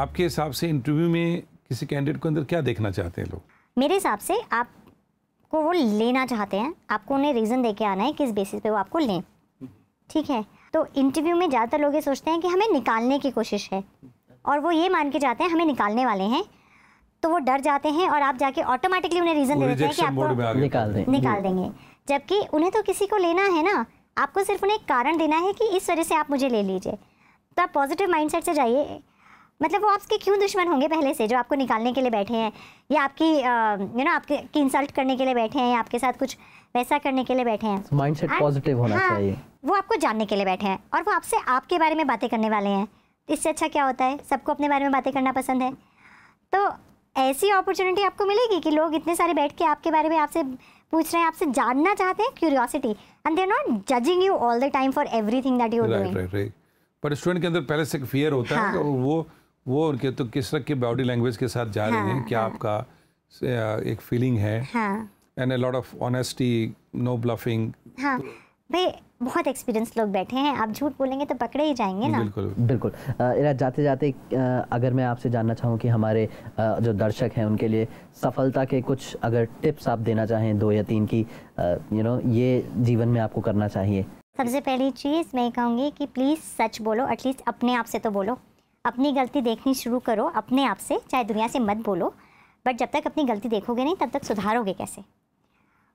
आपके हिसाब से इंटरव्यू में किसी कैंडिडेट को अंदर क्या देखना चाहते हैं लोग मेरे हिसाब से आपको वो लेना चाहते हैं आपको उन्हें रीज़न दे के आना है किस बेसिस पे वो आपको लें ठीक है तो इंटरव्यू में ज़्यादातर लोग ये सोचते हैं कि हमें निकालने की कोशिश है और वो ये मान के जाते हैं हमें निकालने वाले हैं तो वो डर जाते हैं और आप जाके ऑटोमेटिकली उन्हें रीज़न दे देते हैं कि आपको निकाल दें निकाल देंगे जबकि उन्हें तो किसी को लेना है ना आपको सिर्फ उन्हें कारण देना है कि इस वजह से आप मुझे ले लीजिए तो आप पॉजिटिव माइंड से जाइए मतलब वो आपके क्यों दुश्मन होंगे पहले से जो आपको निकालने के लिए बैठे हैं या आपकी यू नो आपके की इंसल्ट करने के लिए बैठे हैं या आपके साथ कुछ वैसा करने के लिए बैठे हैं माइंडसेट पॉजिटिव होना हाँ, चाहिए वो आपको जानने के लिए बैठे हैं और वो आपसे आपके बारे में बातें करने वाले हैं तो इससे अच्छा क्या होता है सबको अपने बारे में बातें करना पसंद है तो ऐसी अपॉर्चुनिटी आपको मिलेगी कि लोग इतने सारे बैठ के आपके बारे में आपसे पूछ रहे हैं आपसे जानना चाहते हैं curiosity and there not judging you all the time for every thing that you doing पर स्टूडेंट के अंदर पहले से एक फियर होता हाँ. है और वो वो उनके तो किस तरह की बॉडी लैंग्वेज के साथ जा रहे हाँ, हैं क्या हाँ। आपका एक फीलिंग है and a lot of honesty no bluffing भाई बहुत एक्सपीरियंस लोग बैठे हैं आप झूठ बोलेंगे तो पकड़े ही जाएंगे ना बिल्कुल बिल्कुल इरा जाते जाते अगर मैं आपसे जानना चाहूँ कि हमारे जो दर्शक हैं उनके लिए सफलता के कुछ अगर टिप्स आप देना चाहें दो या तीन की यू नो ये जीवन में आपको करना चाहिए सबसे पहली चीज़ मैं कहूँगी कि प्लीज़ सच बोलो एटलीस्ट अपने आप से तो बोलो अपनी गलती देखनी शुरू करो अपने आप से चाहे दुनिया से मत बोलो बट जब तक अपनी गलती देखोगे नहीं तब तक सुधारोगे कैसे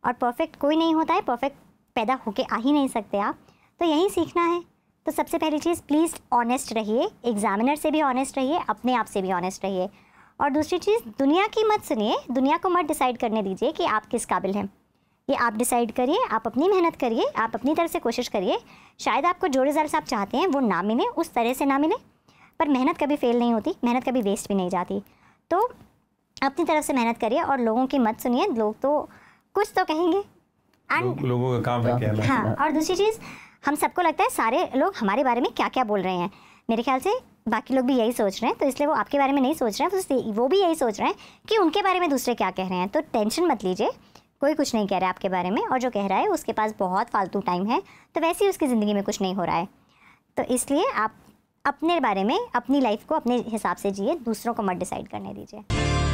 और परफेक्ट कोई नहीं होता है परफेक्ट पैदा होके आ ही नहीं सकते आप तो यही सीखना है तो सबसे पहली चीज़ प्लीज़ ऑनेस्ट रहिए एग्जामिनर से भी ऑनेस्ट रहिए अपने आप से भी ऑनेस्ट रहिए और दूसरी चीज़ दुनिया की मत सुनिए दुनिया को मत डिसाइड करने दीजिए कि आप किस काबिल हैं ये आप डिसाइड करिए आप अपनी मेहनत करिए आप अपनी तरफ से कोशिश करिए शायद आपको जो रिज़ल्ट आप चाहते हैं वो ना मिले उस तरह से ना मिले पर मेहनत कभी फेल नहीं होती मेहनत कभी वेस्ट भी नहीं जाती तो अपनी तरफ से मेहनत करिए और लोगों की मत सुनिए लोग तो कुछ तो कहेंगे एंड लो, लोगों का काम है हाँ।, हाँ और दूसरी चीज़ हम सबको लगता है सारे लोग हमारे बारे में क्या क्या बोल रहे हैं मेरे ख्याल से बाकी लोग भी यही सोच रहे हैं तो इसलिए वो आपके बारे में नहीं सोच रहे हैं तो वो भी यही सोच रहे हैं कि उनके बारे में दूसरे क्या कह रहे हैं तो टेंशन मत लीजिए कोई कुछ नहीं कह रहा है आपके बारे में और जो कह रहा है उसके पास बहुत फालतू टाइम है तो वैसे ही उसकी ज़िंदगी में कुछ नहीं हो रहा है तो इसलिए आप अपने बारे में अपनी लाइफ को अपने हिसाब से जिए दूसरों को मत डिसाइड करने दीजिए